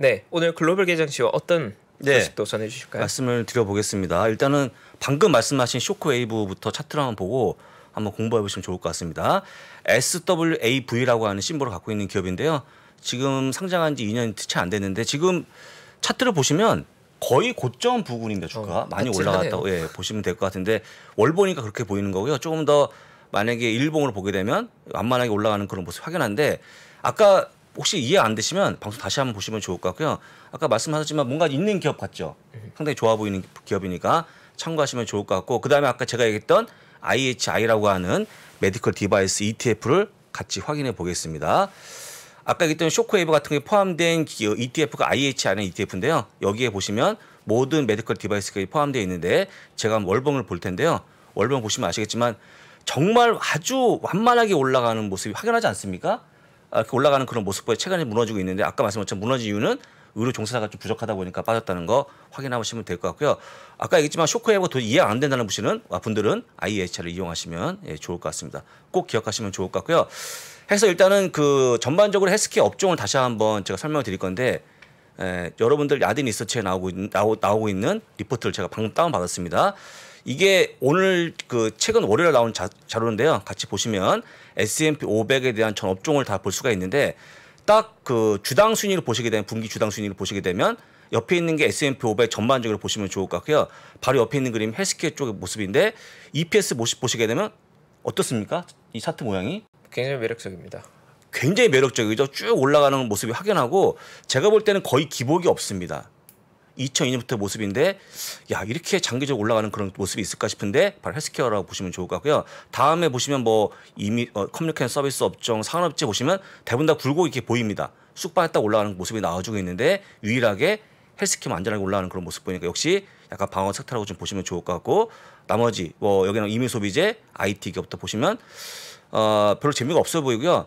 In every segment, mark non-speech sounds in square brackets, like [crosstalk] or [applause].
네, 오늘 글로벌 개장 시와 어떤 네. 소식도 전해 주실까요? 말씀을 드려보겠습니다. 일단은 방금 말씀하신 쇼크웨이브부터 차트를 한번 보고 한번 공부해 보시면 좋을 것 같습니다. SWAV라고 하는 심볼을 갖고 있는 기업인데요. 지금 상장한 지 2년 채안 됐는데 지금 차트를 보시면 거의 고점 부근입니다 주가 어, 많이 올라갔다고 예, 보시면 될 것 같은데 월 보니까 그렇게 보이는 거고요 조금 더 만약에 일봉으로 보게 되면 완만하게 올라가는 그런 모습 확연한데 아까 혹시 이해 안 되시면 방송 다시 한번 보시면 좋을 것 같고요. 아까 말씀하셨지만 뭔가 있는 기업 같죠. 음. 상당히 좋아 보이는 기업이니까 참고하시면 좋을 것 같고 그다음에 아까 제가 얘기했던 IHI라고 하는 메디컬 디바이스 ETF를 같이 확인해 보겠습니다. 아까 얘기했던 쇼크웨이브 같은 게 포함된 기어 ETF가 IH 안에 ETF인데요. 여기에 보시면 모든 메디컬 디바이스가 포함되어 있는데 제가 월봉을 볼 텐데요. 월봉 보시면 아시겠지만 정말 아주 완만하게 올라가는 모습이 확연하지 않습니까? 이렇게 아, 그 올라가는 그런 모습보다 최근에 무너지고 있는데 아까 말씀하신 것처럼 무너진 이유는 의료 종사자가 좀 부족하다 보니까 빠졌다는 거 확인하시면 될 것 같고요. 아까 얘기했지만 쇼크 해 앱은 더 이해 안 된다는 분은 들 아, 분들은 IHR을 e 이용하시면 예, 좋을 것 같습니다. 꼭 기억하시면 좋을 것 같고요. 해서 일단은 그 전반적으로 헬스케어 업종을 다시 한번 제가 설명을 드릴 건데 에, 예, 여러분들 야딘 리서치에 나오고, 나오, 나오고 있는 리포트를 제가 방금 다운 받았습니다. 이게 오늘 그 최근 월요일에 나온 자, 자료인데요. 같이 보시면 S&P 500에 대한 전 업종을 다 볼 수가 있는데 딱 그 주당 순위를 보시게 되면 분기 주당 순위를 보시게 되면 옆에 있는 게 S&P 500 전반적으로 보시면 좋을 것 같고요. 바로 옆에 있는 그림 헬스케어 쪽의 모습인데 EPS 모습 보시게 되면 어떻습니까? 이 차트 모양이 굉장히 매력적입니다. 굉장히 매력적이죠. 쭉 올라가는 모습이 확연하고 제가 볼 때는 거의 기복이 없습니다. 2002년부터 모습인데 야 이렇게 장기적으로 올라가는 그런 모습이 있을까 싶은데 바로 헬스케어라고 보시면 좋을 것 같고요. 다음에 보시면 뭐 이미 어, 커뮤니케이션 서비스 업종 상업체 보시면 대부분 다굴곡 이렇게 보입니다. 쑥바에 딱 올라가는 모습이 나와주고 있는데 유일하게 헬스케어 안전하게 올라가는 그런 모습 보니까 역시 약간 방어 섹터라고 좀 보시면 좋을 것 같고 나머지 뭐 여기는 이미 소비재 IT 기업부터 보시면 어, 별로 재미가 없어 보이고요.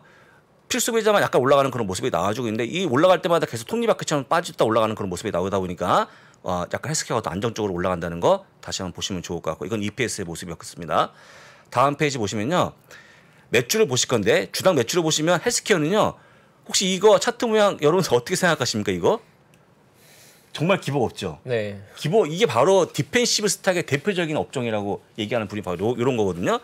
필수 배자만 약간 올라가는 그런 모습이 나와주고 있는데 이 올라갈 때마다 계속 톱니바퀴처럼 빠지다 올라가는 그런 모습이 나오다 보니까 어, 약간 헬스케어가 더 안정적으로 올라간다는 거 다시 한번 보시면 좋을 것 같고 이건 EPS의 모습이었습니다. 다음 페이지 보시면요. 매출을 보실 건데 주당 매출을 보시면 헬스케어는요. 혹시 이거 차트 모양 여러분 어떻게 생각하십니까 이거? 정말 기복 없죠. 네. 기복 이게 바로 디펜시브 스탁의 대표적인 업종이라고 얘기하는 분이 바로 요런 거거든요.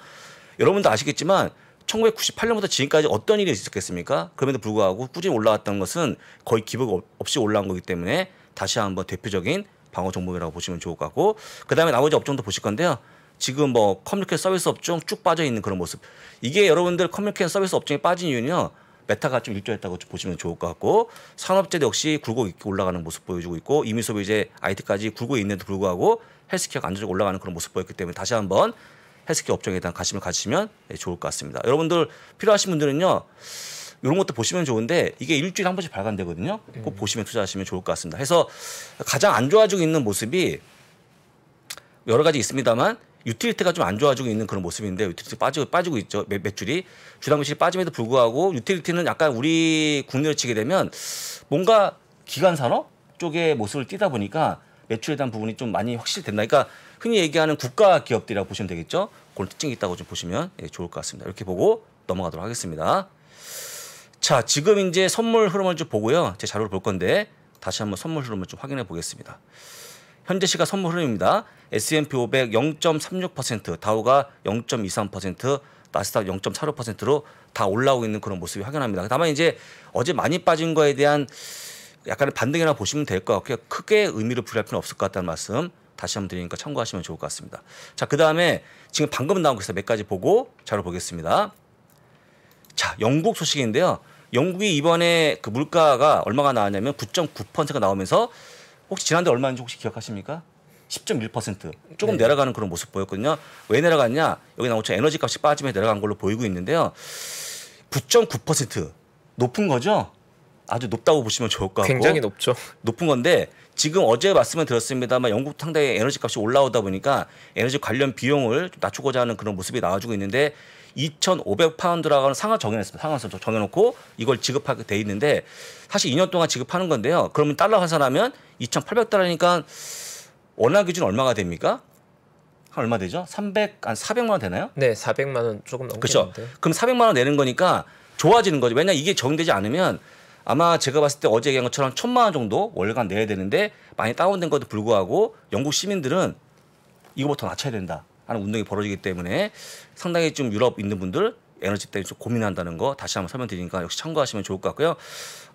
여러분도 아시겠지만 1998년부터 지금까지 어떤 일이 있었겠습니까? 그럼에도 불구하고 꾸준히 올라왔던 것은 거의 기복 없이 올라온 거기 때문에 다시 한번 대표적인 방어 종목이라고 보시면 좋을 것 같고 그다음에 나머지 업종도 보실 건데요. 지금 뭐 커뮤니케이션 서비스 업종 쭉 빠져 있는 그런 모습. 이게 여러분들 커뮤니케이션 서비스 업종에 빠진 이유는요. 메타가 좀 일조했다고 보시면 좋을 것 같고 산업재도 역시 굴고 올라가는 모습 보여주고 있고 이미 소비 이제 IT까지 굴고 있는데도 불구하고 헬스케어가 안정적으로 올라가는 그런 모습 보였기 때문에 다시 한번 헬스케어 업종에 대한 관심을 가지시면 예, 좋을 것 같습니다. 여러분들 필요하신 분들은요. 이런 것도 보시면 좋은데 이게 일주일에 한 번씩 발간되거든요. 네. 꼭 음. 보시면 투자하시면 좋을 것 같습니다. 해서 가장 안 좋아지고 있는 모습이 여러 가지 있습니다만 유틸리티가 좀 안 좋아지고 있는 그런 모습인데 유틸리티 빠지고 빠지고 있죠 매, 매출이 주당 매실이 빠짐에도 불구하고 유틸리티는 약간 우리 국내로 치게 되면 뭔가 기간 산업 쪽의 모습을 띄다 보니까 매출에 대한 부분이 좀 많이 확실히 된다. 그러니까 흔히 얘기하는 국가 기업들이라고 보시면 되겠죠. 그런 특징이 있다고 좀 보시면 예, 좋을 것 같습니다. 이렇게 보고 넘어가도록 하겠습니다. 자, 지금 이제 선물 흐름을 좀 보고요. 제 자료를 볼 건데 다시 한번 선물 흐름을 좀 확인해 보겠습니다. 현재 시가 선물 흐름입니다. S&P 500 0.36%, 다우가 0.23%, 나스닥 0.45%로 다 올라오고 있는 그런 모습이 확연합니다. 다만 이제 어제 많이 빠진 거에 대한 약간의 반등이나 보시면 될 것 같고요. 크게 의미를 부여할 필요는 없을 것 같다는 말씀 다시 한번 드리니까 참고하시면 좋을 것 같습니다. 자, 그 다음에 지금 방금 나온 것에서 몇 가지 보고 자료 보겠습니다. 자, 영국 소식인데요. 영국이 이번에 그 물가가 얼마가 나왔냐면 9.9%가 나오면서 혹시 지난달 얼마인지 혹시 기억하십니까? 10.1% 조금 네. 내려가는 그런 모습 보였거든요. 왜 내려갔냐? 여기 나오죠. 에너지 값이 빠지면 내려간 걸로 보이고 있는데요. 9.9% 높은 거죠? 아주 높다고 보시면 좋을 것 같고 굉장히 높죠. 높은 건데 지금 어제 말씀을 들었습니다만 영국 상당히 에너지 값이 올라오다 보니까 에너지 관련 비용을 낮추고자 하는 그런 모습이 나와주고 있는데 2,500파운드라고 하는 상하 정해놨습니다. 상하선 정해놓고 이걸 지급하게 돼 있는데 사실 2년 동안 지급하는 건데요. 그러면 달러 환산하면 2,800달러니까 원화 기준 얼마가 됩니까? 한 얼마 되죠? 300, 한 400만 원 되나요? 네, 400만 원 조금 넘게. 그렇죠. 그럼 400만 원 내는 거니까 좋아지는 거죠. 왜냐 이게 적용되지 않으면 아마 제가 봤을 때 어제 얘기한 것처럼 천만 원 정도 월간 내야 되는데 많이 다운된 것도 불구하고 영국 시민들은 이거부터 낮춰야 된다 하는 운동이 벌어지기 때문에 상당히 좀 유럽 있는 분들 에너지 때문에 좀 고민한다는 거 다시 한번 설명드리니까 역시 참고하시면 좋을 것 같고요.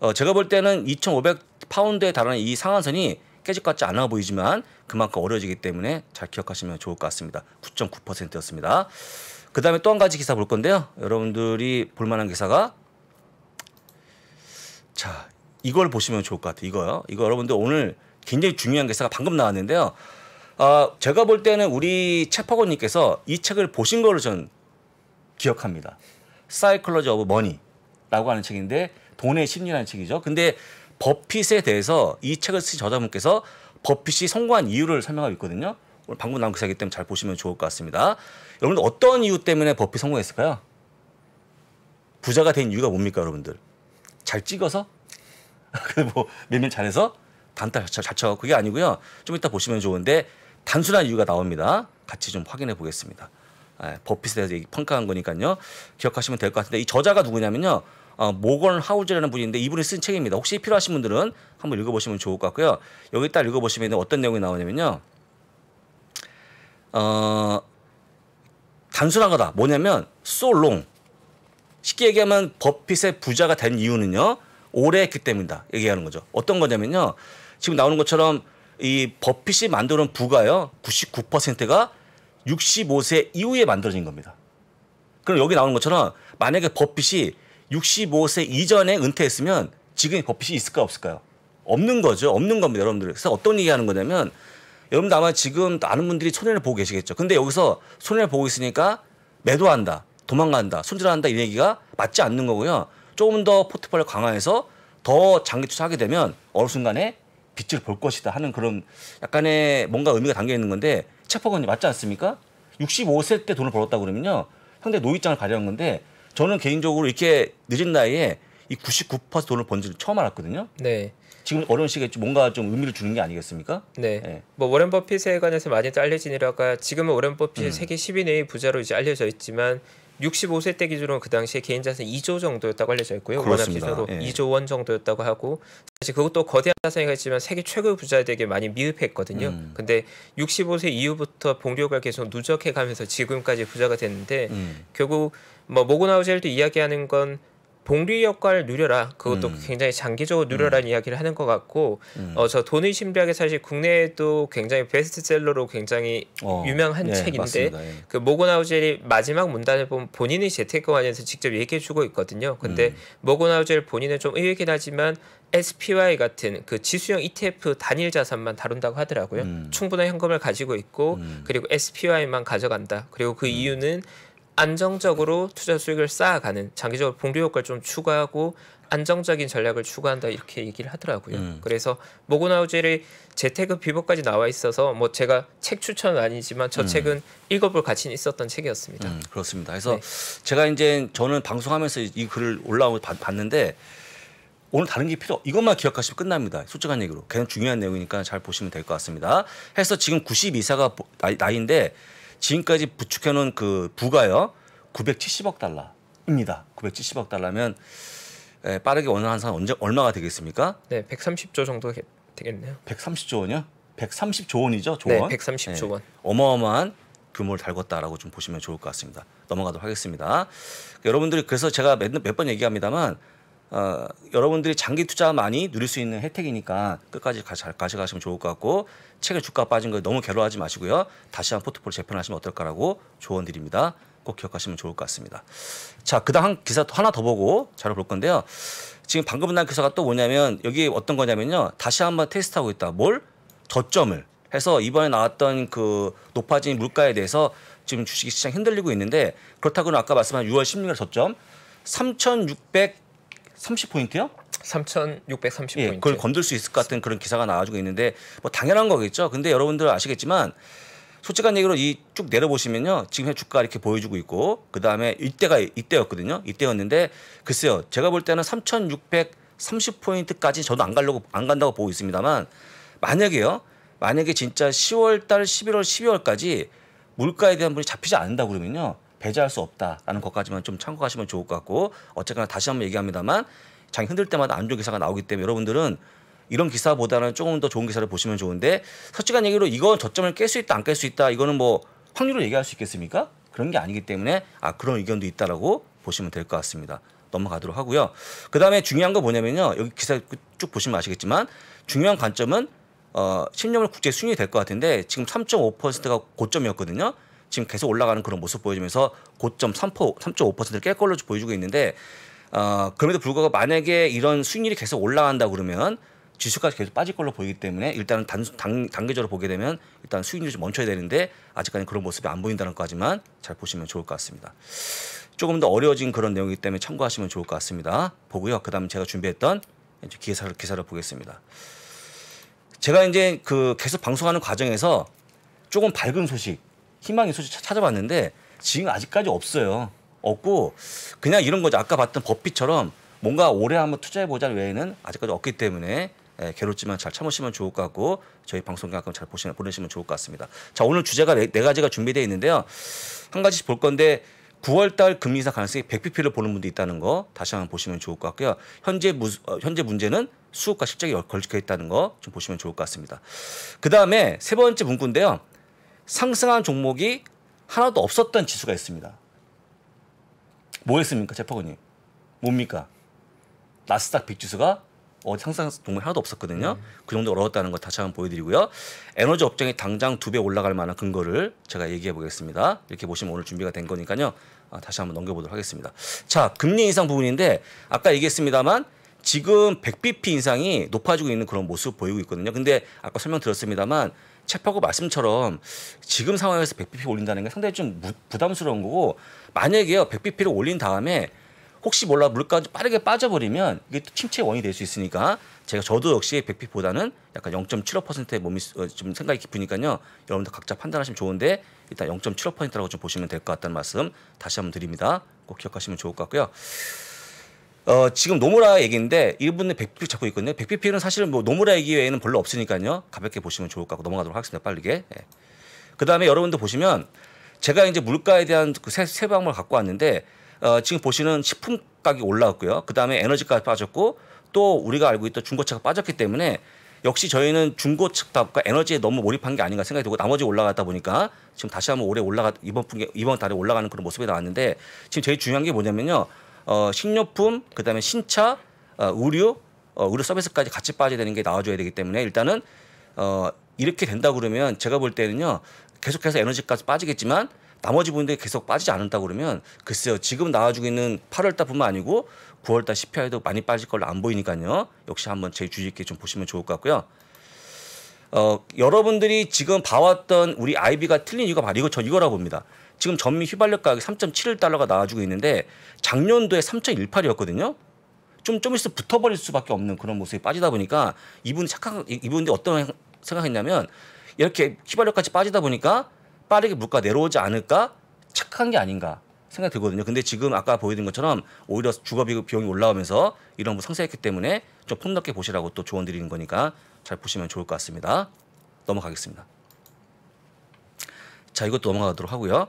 어, 제가 볼 때는 2,500 파운드에 달하는 이 상한선이 깨질 것 같지 않아 보이지만 그만큼 어려워지기 때문에 잘 기억하시면 좋을 것 같습니다. 9.9%였습니다. 그 다음에 또 한 가지 기사 볼 건데요. 여러분들이 볼만한 기사가 자, 이걸 보시면 좋을 것 같아요. 이거요. 이거 여러분들 오늘 굉장히 중요한 기사가 방금 나왔는데요. 아, 제가 볼 때는 우리 책파고님께서 이 책을 보신 거를 전 기억합니다. 사이클러즈 오브 머니라고 하는 책인데 돈의 심리라는 책이죠. 근데 버핏에 대해서 이 책을 쓰신 저자분께서 버핏이 성공한 이유를 설명하고 있거든요. 오늘 방금 나온 기사이기 그 때문에 잘 보시면 좋을 것 같습니다. 여러분들 어떤 이유 때문에 버핏 성공했을까요? 부자가 된 이유가 뭡니까 여러분들? 잘 찍어서 [laughs] 뭐몇밀 잘해서 단타 잘 쳐. 그게 아니고요. 좀 이따 보시면 좋은데 단순한 이유가 나옵니다. 같이 좀 확인해 보겠습니다. 예, 버핏에 대해서 평가한 거니까요. 기억하시면 될 것 같은데 이 저자가 누구냐면요. 어, 모건 하우즈라는 분인데 이분이 쓴 책입니다. 혹시 필요하신 분들은 한번 읽어보시면 좋을 것 같고요. 여기 딱 읽어보시면 어떤 내용이 나오냐면요. 어, 단순한 거다. 뭐냐면 so long. 쉽게 얘기하면 버핏의 부자가 된 이유는요. 오래 했기 때문이다. 얘기하는 거죠. 어떤 거냐면요. 지금 나오는 것처럼 이 버핏이 만들어놓은 부가요. 99%가 65세 이후에 만들어진 겁니다. 그럼 여기 나오는 것처럼 만약에 버핏이 65세 이전에 은퇴했으면 지금의 버핏이 있을까 없을까요? 없는 거죠. 없는 겁니다. 여러분들. 그래서 어떤 얘기 하는 거냐면 여러분들 아마 지금 아는 분들이 손해를 보고 계시겠죠. 근데 여기서 손해를 보고 있으니까 매도한다. 도망간다, 손질한다이 얘기가 맞지 않는 거고요. 조금 더 포트폴리오 강화해서 더 장기 투자하게 되면 어느 순간에 빛을 볼 것이다 하는 그런 약간의 뭔가 의미가 담겨 있는 건데 체포건이 맞지 않습니까? 65세 때 돈을 벌었다 그러면요. 상대 노입장을 가려는 건데 저는 개인적으로 이렇게 늦은 나이에 이 99% 돈을 번지를 처음 알았거든요. 네. 지금 어려운 시기에 뭔가 좀 의미를 주는 게 아니겠습니까? 네. 네. 뭐 워렌 버핏에 관해서 많이 알려진 일화가 지금은 워렌 버핏 음. 세계 10위 내의 부자로 이제 알려져 있지만 65세 때 기준으로 그 당시에 개인 자산 2조 정도였다고 알려져 있고요. 그렇습니다. 원합 기준으로 예. 2조 원 정도였다고 하고 사실 그것도 거대한 자산이가 지만 세계 최고 부자들에게 많이 미흡했거든요. 음. 근데 65세 이후부터 복리효가 계속 누적해 가면서 지금까지 부자가 됐는데 음. 결국 뭐 모건하우젤도 이야기하는 건 복리 역할 를 누려라. 그것도 음. 굉장히 장기적으로 누려라는 음. 이야기를 하는 것 같고, 음. 어, 저 돈의 신비학이 사실 국내에도 굉장히 베스트셀러로 굉장히 어. 유명한 네, 책인데, 맞습니다. 예. 그모고나우젤이 마지막 문단을 보면 본인의 재테크와 관련해서 직접 얘기해주고 있거든요. 근데 음. 모고나우젤 본인은 좀 의외긴 하지만 SPY 같은 그 지수형 ETF 단일 자산만 다룬다고 하더라고요. 음. 충분한 현금을 가지고 있고, 음. 그리고 SPY만 가져간다. 그리고 그 이유는 안정적으로 투자 수익을 쌓아가는 장기적으로 봉류 효과를 좀추가하고 안정적인 전략을 추구한다 이렇게 얘기를 하더라고요. 음. 그래서 모고나우젤의 재테크 비법까지 나와 있어서 뭐 제가 책 추천은 아니지만 저 음. 책은 읽어볼 가치는 있었던 책이었습니다. 음, 그렇습니다. 그래서 네. 제가 이제 저는 방송하면서 이 글을 올라오고 봤는데 오늘 다른 게 필요 이것만 기억하시면 끝납니다. 솔직한 얘기로 그냥 중요한 내용이니까 잘 보시면 될 것 같습니다. 해서 지금 9 2사가 나이인데 지금까지 부축해놓은 그 부가요 970억 달러입니다. 970억 달러면 예, 빠르게 어느 한산 언제 얼마가 되겠습니까? 네, 130조 정도 되겠네요. 130조 원이요? 130조 원이죠, 네, 조 예. 원? 네, 130조 원. 예, 어마어마한 규모를 달궜다라고 좀 보시면 좋을 것 같습니다. 넘어가도록 하겠습니다. 여러분들이 그래서 제가 몇번 몇 얘기합니다만 어, 여러분들이 장기 투자 많이 누릴 수 있는 혜택이니까 끝까지 잘 가져가시면 좋을 것 같고 책의 주가 빠진 거 너무 괴로워하지 마시고요. 다시 한 포트폴리오 재편하시면 어떨까라고 조언드립니다. 꼭 기억하시면 좋을 것 같습니다. 자, 그다음 기사 또 하나 더 보고 자료 볼 건데요. 지금 방금 난 기사가 또 뭐냐면 여기 어떤 거냐면요. 다시 한번 테스트하고 있다. 뭘? 저점을 해서 이번에 나왔던 그 높아진 물가에 대해서 지금 주식시장 흔들리고 있는데 그렇다고는 아까 말씀한 6월 16일 저점 30포인트요? 3,630포인트. 예, 그걸 건들 수 있을 것 같은 그런 기사가 나와주고 있는데 뭐 당연한 거겠죠. 근데 여러분들 아시겠지만 솔직한 얘기로 이 쭉 내려보시면요. 지금 의 주가 이렇게 보여주고 있고 그다음에 이때가 이때였거든요. 이때였는데 글쎄요. 제가 볼 때는 3,630포인트까지 저도 안 가려고 안 간다고 보고 있습니다만 만약에요. 만약에 진짜 10월 달 11월 12월까지 물가에 대한 분이 잡히지 않는다 그러면요. 배제할 수 없다라는 것까지만 좀 참고하시면 좋을 것 같고 어쨌거나 다시 한번 얘기합니다만 장이 흔들 때마다 안 좋은 기사가 나오기 때문에 여러분들은 이런 기사보다는 조금 더 좋은 기사를 보시면 좋은데 솔직한 얘기로 이건 저점을 깰 수 있다 안 깰 수 있다 이거는 뭐확률을 얘기할 수 있겠습니까? 그런 게 아니기 때문에 아 그런 의견도 있다라고 보시면 될 것 같습니다. 넘어가도록 하고요. 그 다음에 중요한 거 뭐냐면요. 여기 기사 쭉 보시면 아시겠지만 중요한 관점은 어, 10년물 국제 순위 될 것 같은데 지금 3.5%가 고점이었거든요. 지금 계속 올라가는 그런 모습 보여주면서 고점 3% 5를깰 걸로 보여주고 있는데 어, 그럼에도 불구하고 만약에 이런 수익률이 계속 올라간다 그러면 지수까지 계속 빠질 걸로 보이기 때문에 일단은 단, 단, 단계적으로 보게 되면 일단 수익률이 좀 멈춰야 되는데 아직까지 는 그런 모습이 안 보인다는 것까지만 잘 보시면 좋을 것 같습니다. 조금 더 어려워진 그런 내용이기 때문에 참고하시면 좋을 것 같습니다. 보고요. 그 다음 에 제가 준비했던 기사를, 기사를 보겠습니다. 제가 이제 그 계속 방송하는 과정에서 조금 밝은 소식 희망의 소식 찾아봤는데 지금 아직까지 없어요. 없고 그냥 이런 거죠. 아까 봤던 버핏처럼 뭔가 올해 한번 투자해보자 외에는 아직까지 없기 때문에 예, 괴롭지만 잘 참으시면 좋을 것 같고 저희 방송가끔 잘 보시면 보내시면 좋을 것 같습니다. 자 오늘 주제가 네, 네 가지가 준비되어 있는데요. 한 가지 볼 건데 9월달 금리 인상 가능성이 100pp를 보는 분도 있다는 거 다시 한번 보시면 좋을 것 같고요. 현재 무, 어, 현재 문제는 수급과 실적이 걸쳐 있다는 거 좀 보시면 좋을 것 같습니다. 그 다음에 세 번째 문구인데요. 상승한 종목이 하나도 없었던 지수가 있습니다. 뭐였습니까, 재파고님? 뭡니까? 나스닥 빅지수가 어, 상승 종목 하나도 없었거든요. 음. 그 정도 어려웠다는 거 다시 한번 보여드리고요. 에너지 업종이 당장 두 배 올라갈 만한 근거를 제가 얘기해 보겠습니다. 이렇게 보시면 오늘 준비가 된 거니까요. 아, 다시 한번 넘겨보도록 하겠습니다. 자, 금리 인상 부분인데 아까 얘기했습니다만 지금 100bp 이상이 높아지고 있는 그런 모습 을 보이고 있거든요. 근데 아까 설명드렸습니다만 채파고 말씀처럼 지금 상황에서 100bp 올린다는 게 상당히 좀 부담스러운 거고 만약에요 100bp를 올린 다음에 혹시 몰라 물가가 빠르게 빠져버리면 이게 또침체 원인이 될 수 있으니까 제가 저도 역시 100bp보다는 약간 0.75%의 몸이 어, 좀 생각이 깊으니까요 여러분들 각자 판단하시면 좋은데 일단 0.75%라고 좀 보시면 될 것 같다는 말씀 다시 한번 드립니다 꼭 기억하시면 좋을 것 같고요. 어, 지금 노무라 얘기인데 일분에1 0 0 p 잡고 있거든요. 100pp는 사실은 뭐 노무라 얘기 외에는 별로 없으니까요. 가볍게 보시면 좋을 것 같고 넘어가도록 하겠습니다. 빠르게. 예. 그다음에 여러분들 보시면 제가 이제 물가에 대한 그 세, 세 방을 갖고 왔는데 어, 지금 보시는 식품 가격이 올라왔고요. 그다음에 에너지 가격이 빠졌고 또 우리가 알고 있던 중고차가 빠졌기 때문에 역시 저희는 중고차값과 에너지에 너무 몰입한 게 아닌가 생각이 들고 나머지 올라갔다 보니까 지금 다시 한번 올해 올라가 이번 분기 이번 달에 올라가는 그런 모습이 나왔는데 지금 제일 중요한 게 뭐냐면요. 어, 식료품, 그다음에 신차, 어, 의류, 어, 의료 서비스까지 같이 빠져야 되는 게 나와줘야 되기 때문에 일단은 어, 이렇게 된다 그러면 제가 볼 때는요 계속해서 에너지까지 빠지겠지만 나머지 분들이 계속 빠지지 않는다 그러면 글쎄요 지금 나와주고 있는 8월달뿐만 아니고 9월달 CPI도 많이 빠질 걸로 안 보이니까요 역시 한번 제 주의 깊게 좀 보시면 좋을 것 같고요. 어, 여러분들이 지금 봐왔던 우리 아이비가 틀린 이유가 바로 이거 저 이거라고 봅니다. 지금 전미 휘발유 가격이 3.71달러가 나와주고 있는데 작년도에 3.18이었거든요. 좀, 좀 있어 붙어버릴 수밖에 없는 그런 모습이 빠지다 보니까 이분이 착한, 이분이 들 어떤 생각했냐면 이렇게 휘발유까지 빠지다 보니까 빠르게 물가 내려오지 않을까 착한 게 아닌가 생각이 들거든요. 근데 지금 아까 보여드린 것처럼 오히려 주거비 비용이 올라오면서 이런 부 상세했기 때문에 좀 폭넓게 보시라고 또 조언 드리는 거니까 잘 보시면 좋을 것 같습니다. 넘어가겠습니다. 자, 이것도 넘어가도록 하고요.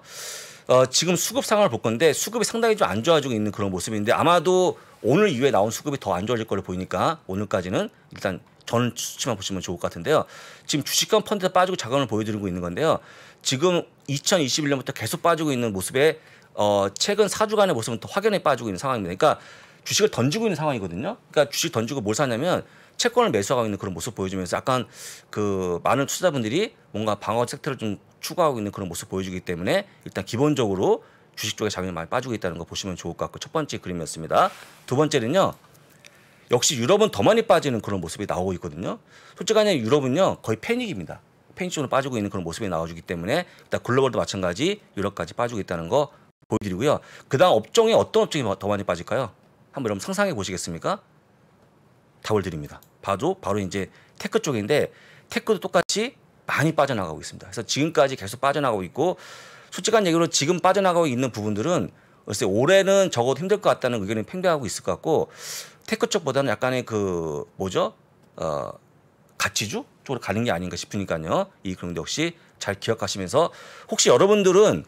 어, 지금 수급 상황을 볼 건데 수급이 상당히 좀 안 좋아지고 있는 그런 모습인데 아마도 오늘 이후에 나온 수급이 더 안 좋아질 걸로 보이니까 오늘까지는 일단 저는 수치만 보시면 좋을 것 같은데요. 지금 주식권 펀드에 빠지고 자금을 보여드리고 있는 건데요. 지금 2021년부터 계속 빠지고 있는 모습에 어, 최근 4주간의 모습은 더 확연히 빠지고 있는 상황입니다. 그러니까 주식을 던지고 있는 상황이거든요. 그러니까 주식 던지고 뭘 사냐면 채권을 매수하고 있는 그런 모습 보여주면서 약간 그 많은 투자분들이 뭔가 방어 섹터를 좀 추가하고 있는 그런 모습 보여주기 때문에 일단 기본적으로 주식 쪽에 자금이 많이 빠지고 있다는 거 보시면 좋을 것 같고 첫 번째 그림이었습니다. 두 번째는요. 역시 유럽은 더 많이 빠지는 그런 모습이 나오고 있거든요. 솔직하냐 유럽은요. 거의 패닉입니다. 패닉 으로 빠지고 있는 그런 모습이 나와주기 때문에 일단 글로벌도 마찬가지 유럽까지 빠지고 있다는 거 보여드리고요. 그 다음 업종이 어떤 업종이 더 많이 빠질까요? 한번 여러분 상상해 보시겠습니까? 답을 드립니다. 봐도 바로 이제 테크 쪽인데 테크도 똑같이 많이 빠져나가고 있습니다. 그래서 지금까지 계속 빠져나가고 있고 솔직한 얘기로 지금 빠져나가고 있는 부분들은 글쎄 올해는 적어도 힘들 것 같다는 의견이 팽배하고 있을 것 같고 테크 쪽보다는 약간의 그 뭐죠 어 가치주 쪽으로 가는 게 아닌가 싶으니까요. 이 그런 데혹시잘 기억하시면서 혹시 여러분들은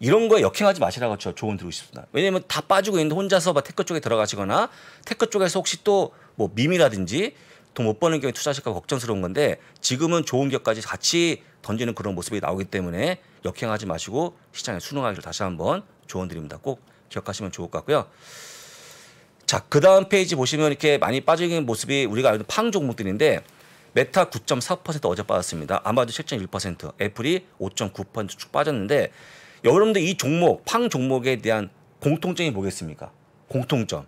이런 거에 역행하지 마시라고 저 조언 드리고 싶습니다. 왜냐면 하다 빠지고 있는데 혼자서 막 테크 쪽에 들어가시거나 테크 쪽에서 혹시 또뭐 밈이라든지 돈못 버는 경우에 투자실까 걱정스러운 건데 지금은 좋은 기업까지 같이 던지는 그런 모습이 나오기 때문에 역행하지 마시고 시장에 순응하기를 다시 한번 조언드립니다. 꼭 기억하시면 좋을 것 같고요. 자, 그 다음 페이지 보시면 이렇게 많이 빠지는 모습이 우리가 알고 있는 팡 종목들인데 메타 9.4% 어제 빠졌습니다. 아마도 7.1%, 애플이 5.9%쭉 빠졌는데 여러분들 이 종목, 팡 종목에 대한 공통점이 뭐겠습니까? 공통점.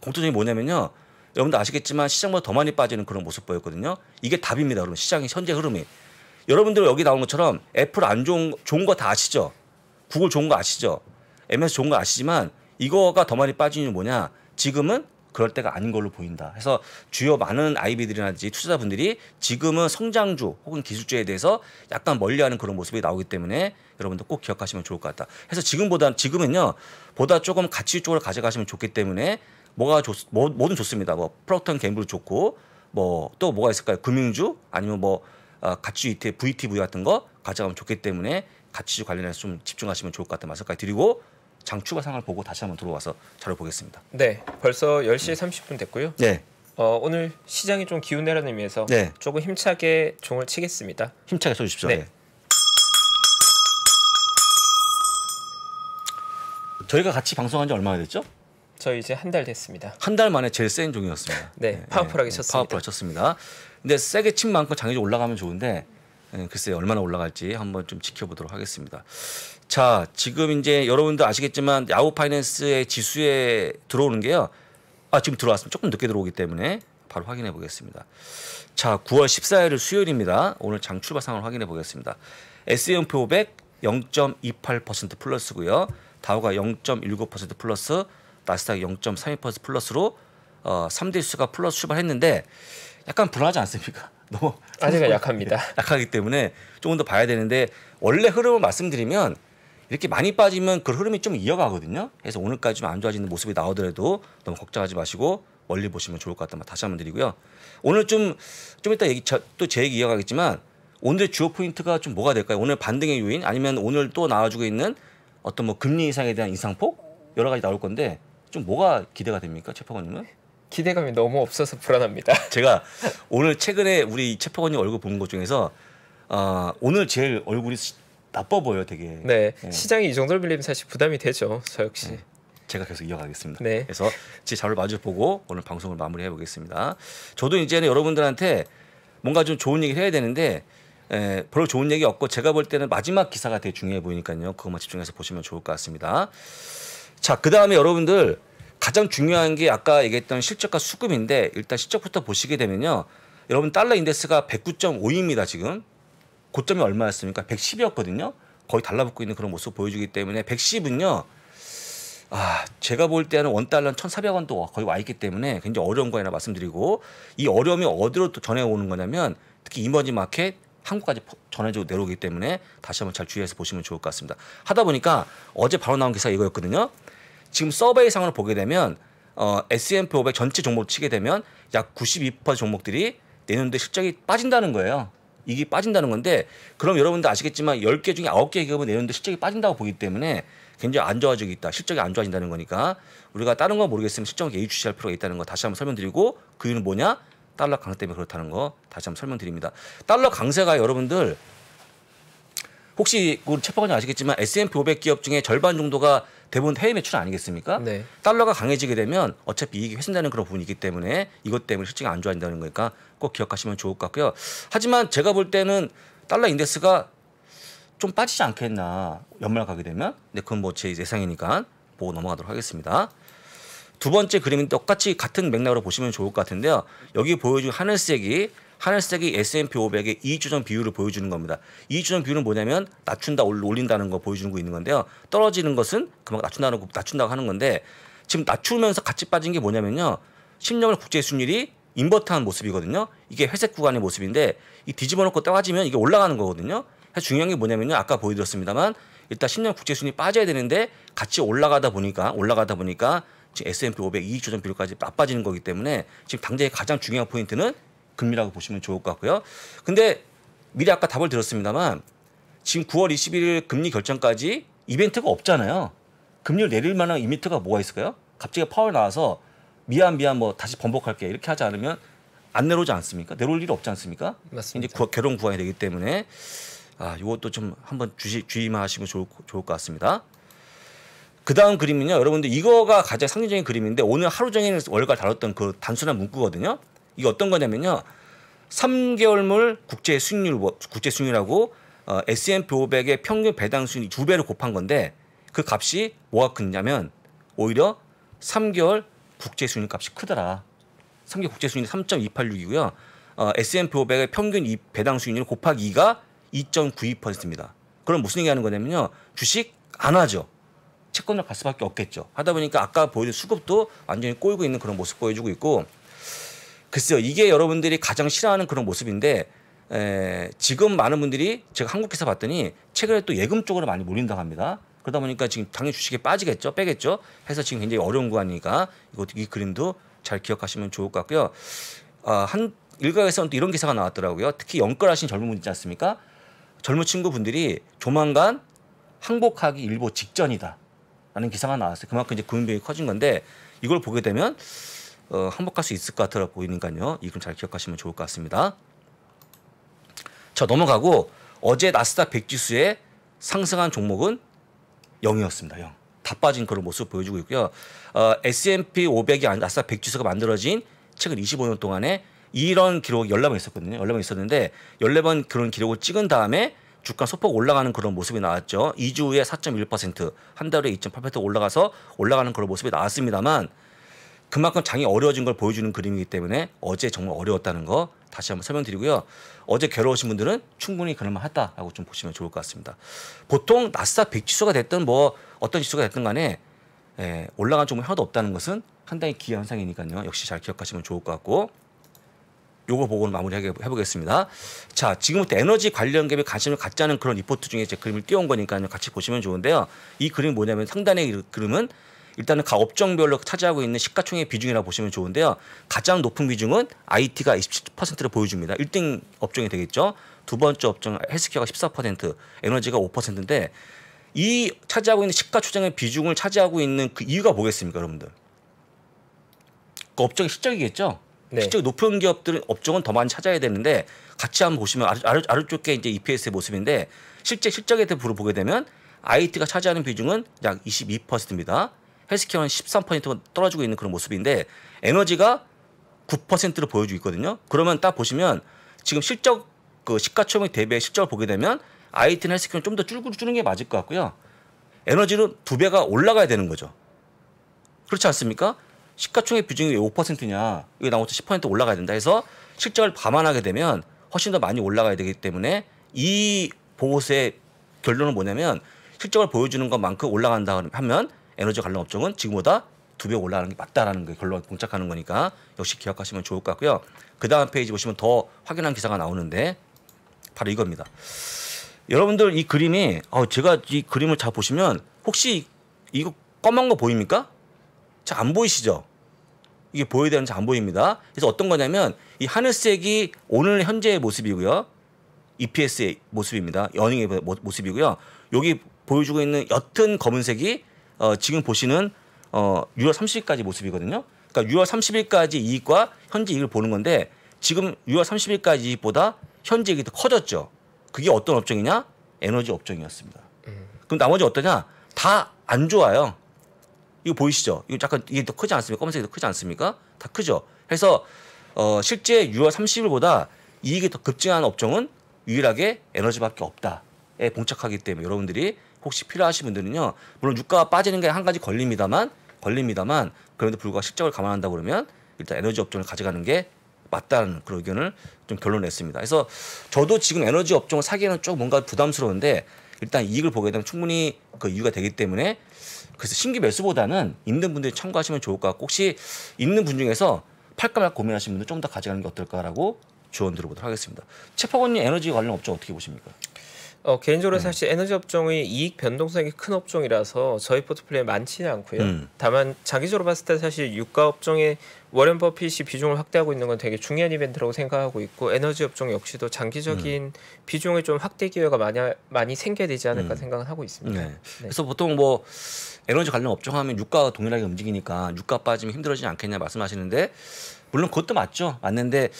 공통점이 뭐냐면요. 여러분들 아시겠지만 시장보다 더 많이 빠지는 그런 모습 보였거든요. 이게 답입니다. 여러분 시장의 현재 흐름이. 여러분들 여기 나온 것처럼 애플 안 좋은 좋은 거 다 아시죠? 구글 좋은 거 아시죠? MS 좋은 거 아시지만 이거가 더 많이 빠지는 뭐냐? 지금은 그럴 때가 아닌 걸로 보인다. 해서 주요 많은 IB들이라든지 투자자분들이 지금은 성장주 혹은 기술주에 대해서 약간 멀리하는 그런 모습이 나오기 때문에 여러분들 꼭 기억하시면 좋을 것 같다. 해서 지금보다 지금은요 보다 조금 가치 쪽으로 가져가시면 좋기 때문에 뭐가 좋, 뭐, 뭐든 좋습니다. 뭐 프로턴 갬블 좋고 뭐 또 뭐가 있을까요? 금융주 아니면 뭐 어, 가치 ETF, VTV 같은 거 가져가면 좋기 때문에 가치주 관련해서 좀 집중하시면 좋을 것 같은 말씀까지 드리고 장추가 상을 황 보고 다시 한번 들어와서 자료 보겠습니다. 네, 벌써 10시 30분 됐고요. 네. 어, 오늘 시장이 좀 기운 내라는 의미에서 네. 조금 힘차게 종을 치겠습니다. 힘차게 쳐주십시오. 네. 네. 저희가 같이 방송한 지 얼마나 됐죠? 저 이제 한 달 됐습니다. 한 달 만에 제일 센 종이었습니다. 네, 예, 파워풀하게 예, 쳤습니다. 파워풀 쳤습니다. 근데 세게 친 만큼 장애주 올라가면 좋은데 예, 글쎄 얼마나 올라갈지 한번 좀 지켜보도록 하겠습니다. 자, 지금 이제 여러분도 아시겠지만 야후 파이낸스의 지수에 들어오는 게요. 아, 지금 들어왔습니다. 조금 늦게 들어오기 때문에 바로 확인해 보겠습니다. 자, 9월 14일 수요일입니다. 오늘 장 출발 상황을 확인해 보겠습니다. S&P 500 0.28% 플러스고요. 다우가 0.19% 플러스, 나스닥 0.32% 플러스로 어, 3대 수가 플러스 출발했는데 약간 불안하지 않습니까? [laughs] 너무 아직은 그러니까 네, 약합니다. 약하기 때문에 조금 더 봐야 되는데 원래 흐름을 말씀드리면 이렇게 많이 빠지면 그 흐름이 좀 이어가거든요. 그래서 오늘까지 좀안 좋아지는 모습이 나오더라도 너무 걱정하지 마시고 원리 보시면 좋을 것 같다 다시 한번 드리고요. 오늘 좀좀 좀 이따 얘기 또 제 얘기 이어가겠지만 오늘의 주요 포인트가 좀 뭐가 될까요? 오늘 반등의 요인 아니면 오늘 또 나와주고 있는 어떤 뭐 금리 인상에 대한 인상폭 여러 가지 나올 건데 좀 뭐가 기대가 됩니까, 최파원님은? 기대감이 너무 없어서 불안합니다. [laughs] 제가 오늘 최근에 우리 최파원님 얼굴 본것 중에서 어, 오늘 제일 얼굴이 나빠 보여 되게. 네, 네. 시장이 이정도로빌리면 사실 부담이 되죠. 저 역시. 네. 제가 계속 이어가겠습니다. 네. 그래서 제 자료를 마주 보고 오늘 방송을 마무리해 보겠습니다. 저도 이제는 여러분들한테 뭔가 좀 좋은 얘기를 해야 되는데 에, 별로 좋은 얘기 없고 제가 볼 때는 마지막 기사가 되게 중요해 보이니까요. 그것만 집중해서 보시면 좋을 것 같습니다. 자, 그 다음에 여러분들 가장 중요한 게 아까 얘기했던 실적과 수급인데 일단 실적부터 보시게 되면요. 여러분 달러 인덱스가 109.5입니다, 지금. 고점이 얼마였습니까? 110이었거든요. 거의 달라붙고 있는 그런 모습 보여주기 때문에 110은요. 아, 제가 볼 때는 원달러는 1,400원도 거의 와 있기 때문에 굉장히 어려운 거 하나 말씀드리고 이 어려움이 어디로 또 전해오는 거냐면 특히 이머지 마켓 한국까지 전해지고 내려오기 때문에 다시 한번 잘 주의해서 보시면 좋을 것 같습니다. 하다 보니까 어제 바로 나온 기사가 이거였거든요. 지금 서베이상으로 보게 되면 어, S&P 500 전체 종목을 치게 되면 약 92% 종목들이 내년도에 실적이 빠진다는 거예요. 이게 빠진다는 건데 그럼 여러분들 아시겠지만 10개 중에 9개 기업은 내년도 실적이 빠진다고 보기 때문에 굉장히 안 좋아지고 있다. 실적이 안 좋아진다는 거니까 우리가 다른 건 모르겠으면 실적을 예의주시할 필요가 있다는 거 다시 한번 설명드리고 그 이유는 뭐냐? 달러 강세 때문에 그렇다는 거 다시 한번 설명드립니다. 달러 강세가 여러분들 혹시 그 체포관님 아시겠지만 S&P 500 기업 중에 절반 정도가 대부분 해외 매출 아니겠습니까? 네. 달러가 강해지게 되면 어차피 이익이 훼손되는 그런 부분이기 때문에 이것 때문에 실적이 안 좋아진다는 거니까 꼭 기억하시면 좋을 것 같고요. 하지만 제가 볼 때는 달러 인덱스가 좀 빠지지 않겠나 연말 가게 되면 근데 네, 그건 뭐 제 예상이니까 보고 넘어가도록 하겠습니다. 두 번째 그림은 똑같이 같은 맥락으로 보시면 좋을 것 같은데요. 여기 보여준 하늘색이 하늘색이 S&P 500의 이주전 비율을 보여주는 겁니다. 이주전 비율은 뭐냐면 낮춘다 올린다는 거보여주고 있는 건데요. 떨어지는 것은 그만 큼 낮춘다는 거 낮춘다고 하는 건데 지금 낮추면서 같이 빠진 게 뭐냐면요. 1 0년을 국제 순율이 인버터한 모습이거든요. 이게 회색 구간의 모습인데 이 뒤집어 놓고 떨어지면 이게 올라가는 거거든요. 그래서 중요한 게 뭐냐면요. 아까 보여드렸습니다만 일단 10년 국제 순위 빠져야 되는데 같이 올라가다 보니까 올라가다 보니까 지금 S&P 500 이익 조정 비율까지 나빠지는 거기 때문에 지금 당장의 가장 중요한 포인트는 금리라고 보시면 좋을 것 같고요. 근데 미리 아까 답을 들었습니다만 지금 9월 21일 금리 결정까지 이벤트가 없잖아요. 금리를 내릴 만한 이벤트가 뭐가 있을까요? 갑자기 파월 나와서 미안 미안 뭐 다시 번복할게 이렇게 하지 않으면 안 내려오지 않습니까? 내려올 일이 없지 않습니까? 맞습니다. 이제 구, 결혼 구해이 되기 때문에 아 이것도 좀 한번 주시, 주의하시면 좋을, 좋을 것 같습니다. 그 다음 그림은요, 여러분들 이거가 가장 상징적인 그림인데 오늘 하루 종일 월가 다뤘던 그 단순한 문구거든요. 이게 어떤 거냐면요. 3개월물 국제 수익률 국제 수익률하고 어, S&P 500의 평균 배당 수익이 두 배를 곱한 건데 그 값이 뭐가 크냐면 오히려 3개월 국제 수익률 값이 크더라. 3개월 국제 수익률이 3.286이고요. 어, S&P 500의 평균 이 배당 수익률 곱하기 2가 2.92%입니다. 그럼 무슨 얘기하는 거냐면요. 주식 안 하죠. 채권을 갈 수밖에 없겠죠. 하다 보니까 아까 보여준 수급도 완전히 꼬이고 있는 그런 모습 보여주고 있고 글쎄요, 이게 여러분들이 가장 싫어하는 그런 모습인데 에, 지금 많은 분들이 제가 한국 기사 봤더니 최근에 또 예금 쪽으로 많이 몰린다고 합니다. 그러다 보니까 지금 당연히 주식에 빠지겠죠, 빼겠죠. 해서 지금 굉장히 어려운 구간이니까 이것 이 그림도 잘 기억하시면 좋을 것 같고요. 어, 한 일각에서는 또 이런 기사가 나왔더라고요. 특히 연끌하신 젊은 분 있지 않습니까? 젊은 친구분들이 조만간 항복하기 일보 직전이다. 라는 기사가 나왔어요. 그만큼 이제 금융병이 커진 건데 이걸 보게 되면 어, 항복할 수 있을 것 같아 보이니까요. 이건잘 기억하시면 좋을 것 같습니다. 자 넘어가고 어제 나스닥 백지수에 상승한 종목은 0이었습니다. 0. 다 빠진 그런 모습 보여주고 있고요. 어, S&P 500이 아닌 나스닥 백지수가 만들어진 최근 25년 동안에 이런 기록 14번 있었거든요. 14번 있었는데 14번 그런 기록을 찍은 다음에 주가 소폭 올라가는 그런 모습이 나왔죠. 2주 후에 4.1%, 한 달에 2.8% 올라가서 올라가는 그런 모습이 나왔습니다만 그만큼 장이 어려워진 걸 보여주는 그림이기 때문에 어제 정말 어려웠다는 거 다시 한번 설명드리고요. 어제 괴로우신 분들은 충분히 그럴만 하다라고 좀 보시면 좋을 것 같습니다. 보통 나사닥100 지수가 됐든 뭐 어떤 지수가 됐든 간에 예, 올라간 종목 이 하나도 없다는 것은 상당히 기이한 현상이니까요. 역시 잘 기억하시면 좋을 것 같고 요거 보고 마무리 해보겠습니다. 자, 지금부터 에너지 관련 기업에 관심을 갖지 않은 그런 리포트 중에 제 그림을 띄운 거니까요. 같이 보시면 좋은데요. 이 그림이 뭐냐면 상단의 그림은 일단은 각 업종별로 차지하고 있는 시가총액 비중이라고 보시면 좋은데요. 가장 높은 비중은 IT가 27%를 보여줍니다. 1등 업종이 되겠죠. 두 번째 업종 헬스케어가 14%, 에너지가 5%인데 이 차지하고 있는 시가총액의 비중을 차지하고 있는 그 이유가 뭐겠습니까, 여러분들? 그 업종의 실적이겠죠. 네. 실적 높은 기업들은 업종은 더 많이 찾아야 되는데 같이 한번 보시면 아래, 아래, 아래쪽에 이제 EPS의 모습인데 실제 실적에 대해 보게 되면 IT가 차지하는 비중은 약 22%입니다. 헬스케어는 13%가 떨어지고 있는 그런 모습인데 에너지가 9%를 보여주고 있거든요. 그러면 딱 보시면 지금 실적 그 시가총액 대비 실적을 보게 되면 IT는 헬스케어는 좀 더 줄고 줄는 게 맞을 것 같고요. 에너지는 두 배가 올라가야 되는 거죠. 그렇지 않습니까? 시가총액 비중이 5%냐 이게 나머지 10% 올라가야 된다 해서 실적을 감안하게 되면 훨씬 더 많이 올라가야 되기 때문에 이 보고서의 결론은 뭐냐면 실적을 보여주는 것만큼 올라간다 하면 에너지 관련 업종은 지금보다 두 배 올라가는 게 맞다라는 게 결론 공착하는 거니까 역시 기억하시면 좋을 것 같고요. 그 다음 페이지 보시면 더 확연한 기사가 나오는데 바로 이겁니다. 여러분들 이 그림이 어, 제가 이 그림을 잘 보시면 혹시 이거 검은 거 보입니까? 잘 안 보이시죠? 이게 보여야 되는지 안 보입니다. 그래서 어떤 거냐면 이 하늘색이 오늘 현재의 모습이고요. EPS의 모습입니다. 연닝의 모습이고요. 여기 보여주고 있는 옅은 검은색이 어, 지금 보시는 어, 6월 30일까지 모습이거든요. 그러니까 6월 30일까지 이익과 현재 이익을 보는 건데 지금 6월 30일까지 이익보다 현재 이익이 더 커졌죠. 그게 어떤 업종이냐? 에너지 업종이었습니다. 음. 그럼 나머지 어떠냐? 다 안 좋아요. 이거 보이시죠? 이거 약간 이게 더 크지 않습니까? 검은색이 더 크지 않습니까? 다 크죠. 그래서 어, 실제 6월 30일보다 이익이 더 급증한 업종은 유일하게 에너지밖에 없다에 봉착하기 때문에 여러분들이 혹시 필요하신 분들은요. 물론 유가가 빠지는 게 한 가지 걸립니다만 걸립니다만 그런데 불구하고 실적을 감안한다 그러면 일단 에너지 업종을 가져가는 게 맞다는 그런 의견을 좀 결론냈습니다. 그래서 저도 지금 에너지 업종을 사기에는 좀 뭔가 부담스러운데 일단 이익을 보게 되면 충분히 그 이유가 되기 때문에 그래서 신규 매수보다는 있는 분들이 참고하시면 좋을 것 같고 혹시 있는 분 중에서 팔까 말까 고민하시는 분들 좀 더 가져가는 게 어떨까라고 조언 드려보도록 하겠습니다. 채파원님 에너지 관련 업종 어떻게 보십니까? 어, 개인적으로 음. 사실 에너지 업종이 이익 변동성이 큰 업종이라서 저희 포트폴리오에 많지는 않고요. 음. 다만 장기적으로 봤을 때 사실 유가 업종의 워렌 버핏이 비중을 확대하고 있는 건 되게 중요한 이벤트라고 생각하고 있고 에너지 업종 역시도 장기적인 음. 비중을 좀 확대 기회가 많이 많이 생겨야 되지 않을까 음. 생각을 하고 있습니다. 네. 네. 그래서 보통 뭐 에너지 관련 업종 하면 유가가 동일하게 움직이니까 유가 빠지면 힘들어지지 않겠냐 말씀하시는데 물론 그것도 맞죠. 맞는데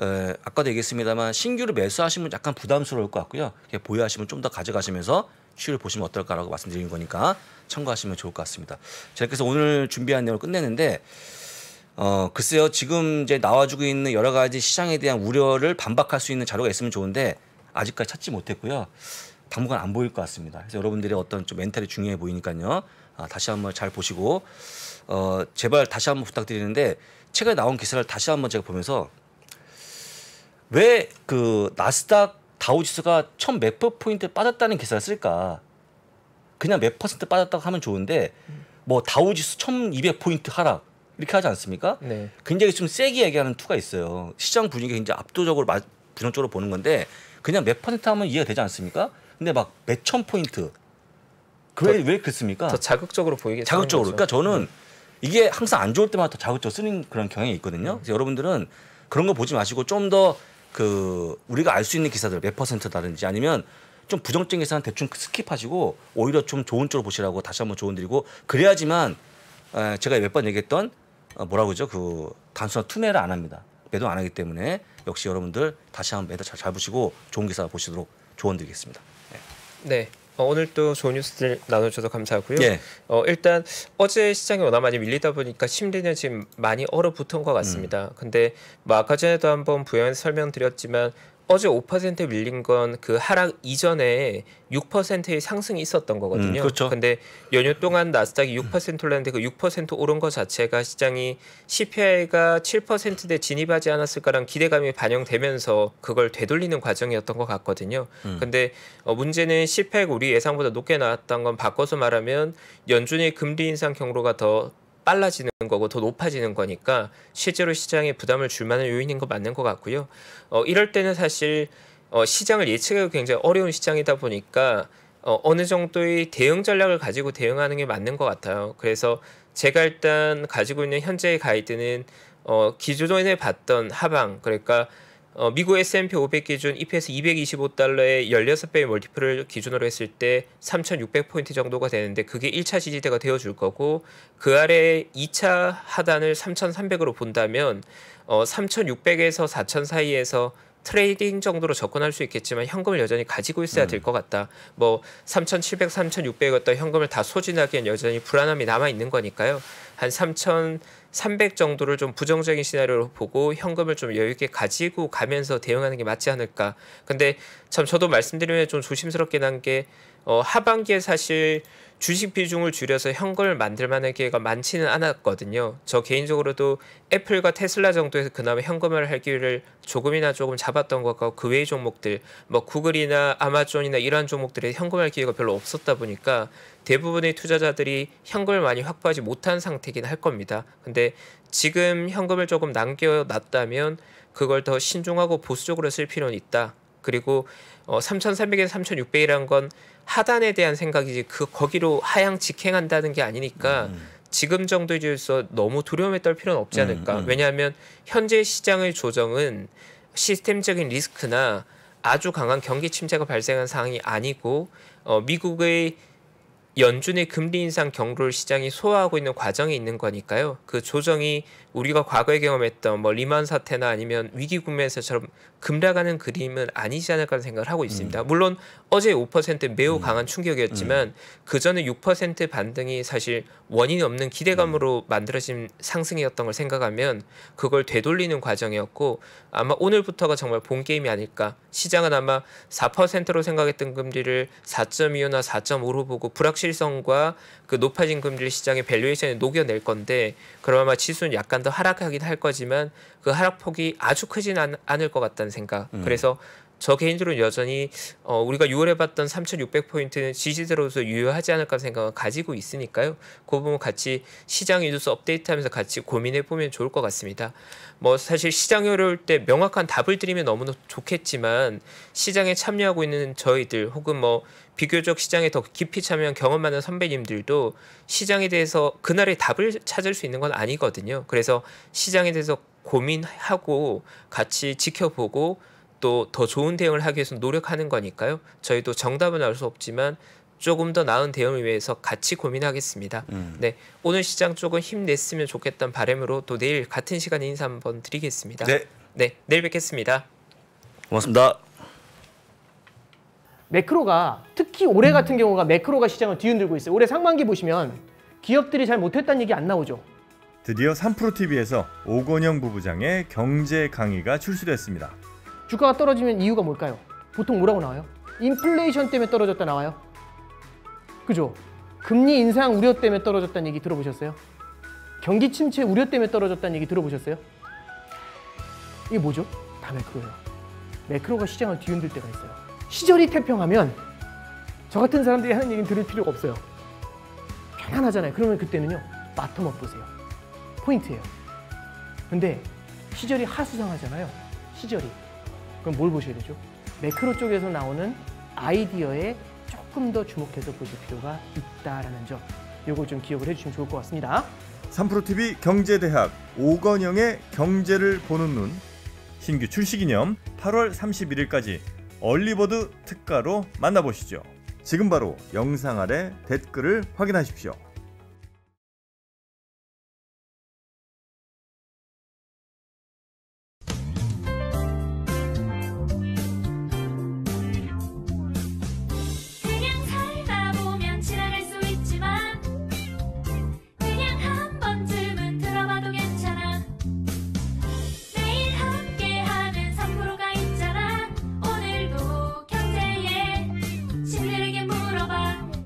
에, 아까도 얘기했습니다만 신규를 매수하시면 약간 부담스러울 것 같고요. 보유하시면 좀 더 가져가시면서 추이를 보시면 어떨까라고 말씀드리는 거니까 참고하시면 좋을 것 같습니다. 제가 그래서 오늘 준비한 내용을 끝냈는데어 글쎄요 지금 이제 나와주고 있는 여러 가지 시장에 대한 우려를 반박할 수 있는 자료가 있으면 좋은데 아직까지 찾지 못했고요. 당분간 안 보일 것 같습니다. 그래서 여러분들의 어떤 좀 멘탈이 중요해 보이니까요. 아, 다시 한번 잘 보시고 어 제발 다시 한번 부탁드리는데 최근에 나온 기사를 다시 한번 제가 보면서 왜그 나스닥 다우지수가 천몇 포인트 빠졌다는 기사를 쓸까? 그냥 몇 퍼센트 빠졌다고 하면 좋은데 음. 뭐 다우지수 천이백 포인트 하락 이렇게 하지 않습니까? 네. 굉장히 좀 세게 얘기하는 투가 있어요. 시장 분위기 굉장히 압도적으로 부정적으로 보는 건데 그냥 몇 퍼센트 하면 이해가 되지 않습니까? 근데 막 몇 천 포인트 그왜 왜 그렇습니까? 더 자극적으로 보이게 자극적으로 그러니까 저는 네. 이게 항상 안 좋을 때마다 더 자극적으로 쓰는 그런 경향이 있거든요. 그래서 여러분들은 그런 거 보지 마시고 좀더 그 우리가 알 수 있는 기사들 몇 퍼센트다든지 아니면 좀 부정적인 기사는 대충 스킵하시고 오히려 좀 좋은 쪽으로 보시라고 다시 한번 조언 드리고 그래야지만 제가 몇 번 얘기했던 어, 뭐라고 그러죠 그 단순한 투매를 안 합니다 매도 안 하기 때문에 역시 여러분들 다시 한번 매도 잘 잡으시고 좋은 기사 보시도록 조언 드리겠습니다 네. 네. 어, 오늘 또 좋은 뉴스들 나눠줘서 감사하고요. 예. 어, 일단 어제 시장이 워낙 많이 밀리다 보니까 심리는 지금 많이 얼어붙은 것 같습니다. 음. 근데 뭐 아까 전에도 한번 부연 설명드렸지만 어제 5% 밀린 건 그 하락 이전에 6%의 상승이 있었던 거거든요. 음, 그렇죠. 근데 연휴 동안 나스닥이 6% 음. 올랐는데 그 6% 오른 거 자체가 시장이 CPI가 7%대 진입하지 않았을까라는 기대감이 반영되면서 그걸 되돌리는 과정이었던 것 같거든요. 음. 근데 어, 문제는 CPI가 우리 예상보다 높게 나왔던 건 바꿔서 말하면 연준의 금리 인상 경로가 더 빨라지는 거고 더 높아지는 거니까 실제로 시장에 부담을 줄 만한 요인인 거 맞는 것 같고요. 어, 이럴 때는 사실 어, 시장을 예측하기 굉장히 어려운 시장이다 보니까 어, 어느 정도의 대응 전략을 가지고 대응하는 게 맞는 것 같아요. 그래서 제가 일단 가지고 있는 현재의 가이드는 어, 기존에 봤던 하방 그러니까 어, 미국 S&P 500 기준 EPS 225달러에 16배의 멀티플을 기준으로 했을 때 3,600포인트 정도가 되는데 그게 1차 지지대가 되어줄 거고 그 아래 2차 하단을 3,300으로 본다면 어, 3,600에서 4,000 사이에서 트레이딩 정도로 접근할 수 있겠지만 현금을 여전히 가지고 있어야 음. 될것 같다. 뭐 3,700, 3 6 0 0이던 현금을 다 소진하기엔 여전히 불안함이 남아 있는 거니까요. 한 3,300 정도를 좀 부정적인 시나리오로 보고 현금을 좀 여유 있게 가지고 가면서 대응하는 게 맞지 않을까. 근데 참 저도 말씀드리면 좀조심스럽긴한게 어, 하반기에 사실 주식 비중을 줄여서 현금을 만들 만한 기회가 많지는 않았거든요. 저 개인적으로도 애플과 테슬라 정도에서 그나마 현금화를 할 기회를 조금이나 조금 잡았던 것 같고 그 외의 종목들 뭐 구글이나 아마존이나 이러한 종목들의 현금화할 기회가 별로 없었다 보니까 대부분의 투자자들이 현금을 많이 확보하지 못한 상태긴 할 겁니다. 근데 지금 현금을 조금 남겨놨다면 그걸 더 신중하고 보수적으로 쓸 필요는 있다. 그리고 어, 3,300에서 3,600이라는 건 하단에 대한 생각이지 그 거기로 하향 직행한다는 게 아니니까 음. 지금 정도에 대해서 너무 두려움에 떨 필요는 없지 음, 않을까. 음, 음. 왜냐하면 현재 시장의 조정은 시스템적인 리스크나 아주 강한 경기 침체가 발생한 상황이 아니고 어, 미국의 연준의 금리 인상 경로를 시장이 소화하고 있는 과정에 있는 거니까요. 그 조정이 우리가 과거에 경험했던 뭐 리만 사태나 아니면 위기 구매에서처럼 급락하는 그림은 아니지 않을까 생각을 하고 있습니다. 음. 물론 어제 5% 매우 음. 강한 충격이었지만 음. 그 전에 6% 반등이 사실 원인이 없는 기대감으로 음. 만들어진 상승이었던 걸 생각하면 그걸 되돌리는 과정이었고 아마 오늘부터가 정말 본 게임이 아닐까 시장은 아마 4%로 생각했던 금리를 4.25나 4.5로 보고 불확실성과 그 높아진 금리를 시장의 밸류에이션에 녹여낼 건데 그럼 아마 지수는 약간 더 하락하긴 할 거지만 그 하락폭이 아주 크진 않, 을것 같다는 생각 음. 그래서 저개인적으로 여전히 어, 우리가 6월에 봤던 3,600포인트는 지지대로서 유효하지 않을까 생각을 가지고 있으니까요. 그 부분 같이 시장 인도수 업데이트하면서 같이 고민해 보면 좋을 것 같습니다. 뭐 사실 시장 이 어려울 때 명확한 답을 드리면 너무나 좋겠지만 시장에 참여하고 있는 저희들 혹은 뭐 비교적 시장에 더 깊이 참여한 경험 많은 선배님들도 시장에 대해서 그날의 답을 찾을 수 있는 건 아니거든요. 그래서 시장에 대해서 고민하고 같이 지켜보고 또더 좋은 대응을 하기 위해서 노력하는 거니까요. 저희도 정답은 알 수 없지만 조금 더 나은 대응을 위해서 같이 고민하겠습니다. 음. 네, 오늘 시장 쪽은 힘냈으면 좋겠다는 바람으로 또 내일 같은 시간에 인사 한번 드리겠습니다. 네, 네 내일 뵙겠습니다. 고맙습니다. 매크로가 특히 올해 같은 음. 경우가 매크로가 시장을 뒤흔들고 있어요. 올해 상반기 보시면 기업들이 잘 못했다는 얘기 안 나오죠. 드디어 3프로 TV에서 오건영 부부장의 경제 강의가 출시됐습니다. 주가가 떨어지면 이유가 뭘까요? 보통 뭐라고 나와요? 인플레이션 때문에 떨어졌다 나와요. 그죠? 금리 인상 우려 때문에 떨어졌다는 얘기 들어보셨어요? 경기 침체 우려 때문에 떨어졌다는 얘기 들어보셨어요? 이게 뭐죠? 다 매크로예요. 매크로가 시장을 뒤흔들 때가 있어요. 시절이 태평하면 저 같은 사람들이 하는 얘기는 들을 필요가 없어요. 편안하잖아요. 그러면 그때는요. 마텀업 보세요. 포인트예요. 근데 시절이 하수상하잖아요. 시절이. 그럼 뭘 보셔야 되죠? 매크로 쪽에서 나오는 아이디어에 조금 더 주목해서 보실 필요가 있다라는 점요거좀 기억을 해주시면 좋을 것 같습니다. 3프로TV 경제대학 오건영의 경제를 보는 눈 신규 출시 기념 8월 31일까지 얼리버드 특가로 만나보시죠. 지금 바로 영상 아래 댓글을 확인하십시오.